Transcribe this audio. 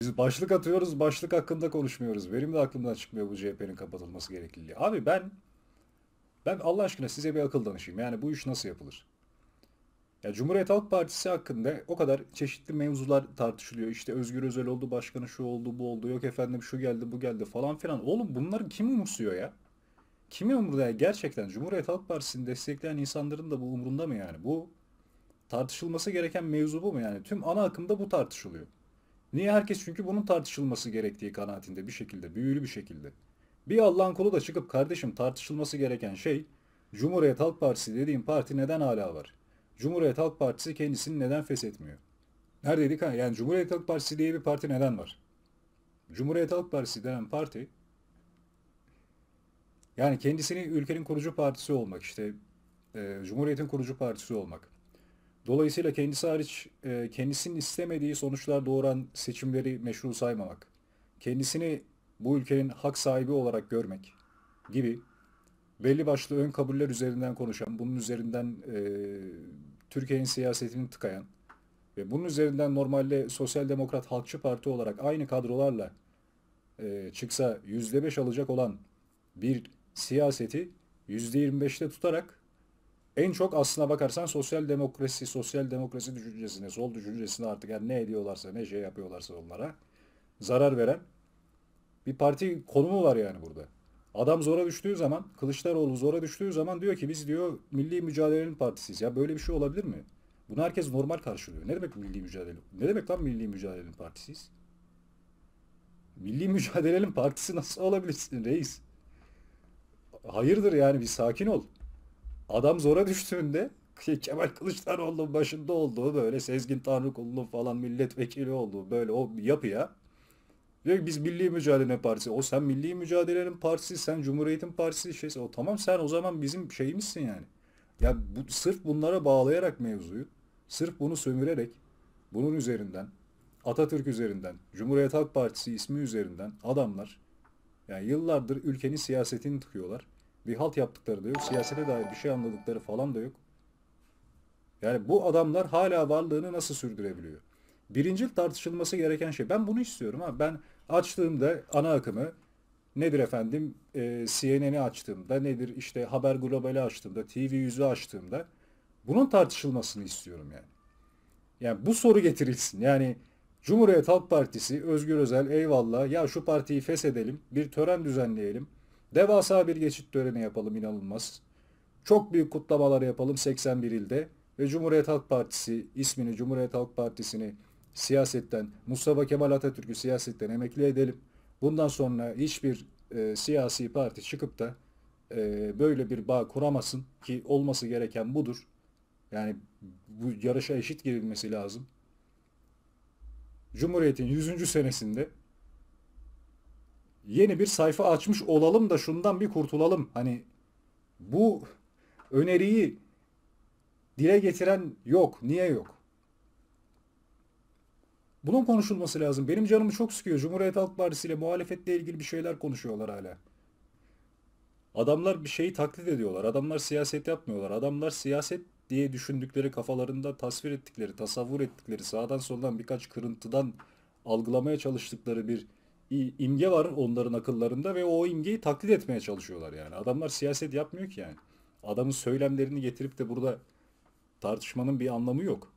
Biz başlık atıyoruz, başlık hakkında konuşmuyoruz. Benim de aklımdan çıkmıyor bu CHP'nin kapatılması gerekliliği. Abi ben ben Allah aşkına size bir akıl danışayım. Yani bu iş nasıl yapılır? Ya Cumhuriyet Halk Partisi hakkında o kadar çeşitli mevzular tartışılıyor. İşte Özgür Özel oldu, başkanı şu oldu, bu oldu. Yok efendim şu geldi, bu geldi falan filan. Oğlum bunları kim umursuyor ya? Kimi umurda ya? Gerçekten Cumhuriyet Halk Partisi'ni destekleyen insanların da bu umurunda mı yani? Bu tartışılması gereken mevzu bu mu yani? Tüm ana akımda bu tartışılıyor. Niye herkes çünkü bunun tartışılması gerektiği kanaatinde bir şekilde, büyülü bir şekilde. Bir Allah'ın kulu da çıkıp kardeşim tartışılması gereken şey Cumhuriyet Halk Partisi dediğim parti neden hala var? Cumhuriyet Halk Partisi kendisini neden feshetmiyor? Neredeydik ha? Yani Cumhuriyet Halk Partisi diye bir parti neden var? Cumhuriyet Halk Partisi denen parti yani kendisini ülkenin kurucu partisi olmak işte e, Cumhuriyet'in kurucu partisi olmak Dolayısıyla kendisi hariç e, kendisinin istemediği sonuçlar doğuran seçimleri meşru saymamak, kendisini bu ülkenin hak sahibi olarak görmek gibi belli başlı ön kabuller üzerinden konuşan, bunun üzerinden e, Türkiye'nin siyasetini tıkayan ve bunun üzerinden normalde Sosyal Demokrat Halkçı Parti olarak aynı kadrolarla e, çıksa %5 alacak olan bir siyaseti %25'te tutarak en çok aslına bakarsan sosyal demokrasi, sosyal demokrasi düşüncesine, sol düşüncesine artık yani ne ediyorlarsa, ne şey yapıyorlarsa onlara zarar veren bir parti konumu var yani burada. Adam zora düştüğü zaman, Kılıçdaroğlu zora düştüğü zaman diyor ki biz diyor milli mücadelenin partisiyiz. Ya böyle bir şey olabilir mi? Bunu herkes normal karşılıyor. Ne demek milli mücadele? Ne demek lan milli mücadelenin partisiyiz? Milli mücadelenin partisi nasıl olabilirsin reis? Hayırdır yani bir sakin ol adam zora düştüğünde şey, Kemal Kılıçdaroğlu'nun başında olduğu böyle Sezgin Tanrıkulu'nun falan milletvekili olduğu böyle o yapıya diyor ki biz Milli Mücadele Partisi. O sen Milli Mücadelenin partisi, sen Cumhuriyet'in partisi şey. o tamam sen o zaman bizim şeyimizsin yani. Ya bu, sırf bunlara bağlayarak mevzuyu, sırf bunu sömürerek bunun üzerinden Atatürk üzerinden, Cumhuriyet Halk Partisi ismi üzerinden adamlar yani yıllardır ülkenin siyasetini tıkıyorlar. Bir halt yaptıkları da yok. Siyasete dair bir şey anladıkları falan da yok. Yani bu adamlar hala varlığını nasıl sürdürebiliyor? Birincil tartışılması gereken şey. Ben bunu istiyorum ha. Ben açtığımda ana akımı nedir efendim e, CNN'i açtığımda nedir İşte Haber Global'i açtığımda TV yüzü açtığımda bunun tartışılmasını istiyorum yani. Yani bu soru getirilsin. Yani Cumhuriyet Halk Partisi, Özgür Özel eyvallah ya şu partiyi feshedelim, bir tören düzenleyelim. Devasa bir geçit töreni yapalım inanılmaz. Çok büyük kutlamalar yapalım 81 ilde ve Cumhuriyet Halk Partisi ismini Cumhuriyet Halk Partisi'ni siyasetten Mustafa Kemal Atatürk'ü siyasetten emekli edelim. Bundan sonra hiçbir e, siyasi parti çıkıp da e, böyle bir bağ kuramasın ki olması gereken budur. Yani bu yarışa eşit girilmesi lazım. Cumhuriyet'in 100. senesinde yeni bir sayfa açmış olalım da şundan bir kurtulalım. Hani bu öneriyi dile getiren yok. Niye yok? Bunun konuşulması lazım. Benim canımı çok sıkıyor. Cumhuriyet Halk Partisi ile muhalefetle ilgili bir şeyler konuşuyorlar hala. Adamlar bir şeyi taklit ediyorlar. Adamlar siyaset yapmıyorlar. Adamlar siyaset diye düşündükleri kafalarında tasvir ettikleri, tasavvur ettikleri, sağdan soldan birkaç kırıntıdan algılamaya çalıştıkları bir imge var onların akıllarında ve o imgeyi taklit etmeye çalışıyorlar yani. Adamlar siyaset yapmıyor ki yani. Adamın söylemlerini getirip de burada tartışmanın bir anlamı yok.